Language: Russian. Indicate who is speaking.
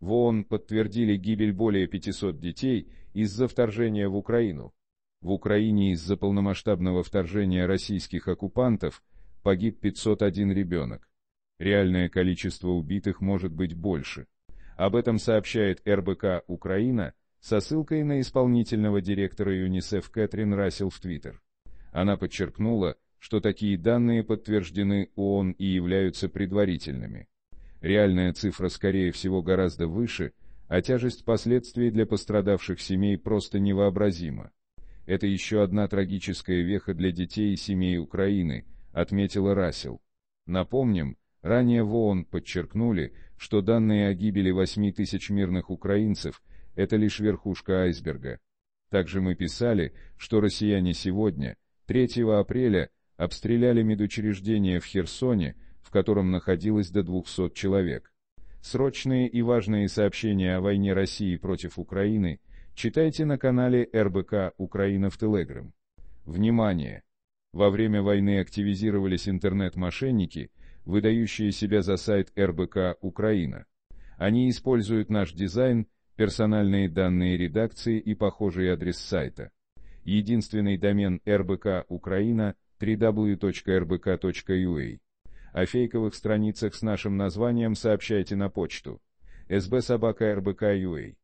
Speaker 1: В ООН подтвердили гибель более 500 детей из-за вторжения в Украину. В Украине из-за полномасштабного вторжения российских оккупантов погиб 501 ребенок. Реальное количество убитых может быть больше. Об этом сообщает РБК «Украина» со ссылкой на исполнительного директора ЮНИСЕФ Кэтрин Рассел в Твиттер. Она подчеркнула, что такие данные подтверждены ООН и являются предварительными. Реальная цифра, скорее всего, гораздо выше, а тяжесть последствий для пострадавших семей просто невообразима. Это еще одна трагическая веха для детей и семей Украины, отметила Рассел. Напомним, ранее в ООН подчеркнули, что данные о гибели 8 тысяч мирных украинцев – это лишь верхушка айсберга. Также мы писали, что россияне сегодня, 3 апреля, обстреляли медучреждение в Херсоне – в котором находилось до 200 человек. Срочные и важные сообщения о войне России против Украины читайте на канале РБК «Украина в Телеграм». Внимание! Во время войны активизировались интернет-мошенники, выдающие себя за сайт РБК «Украина». Они используют наш дизайн, персональные данные редакции и похожий адрес сайта. Единственный домен РБК «Украина» www.rbk.ua о фейковых страницах с нашим названием сообщайте на почту sbsobaka.rbk.ua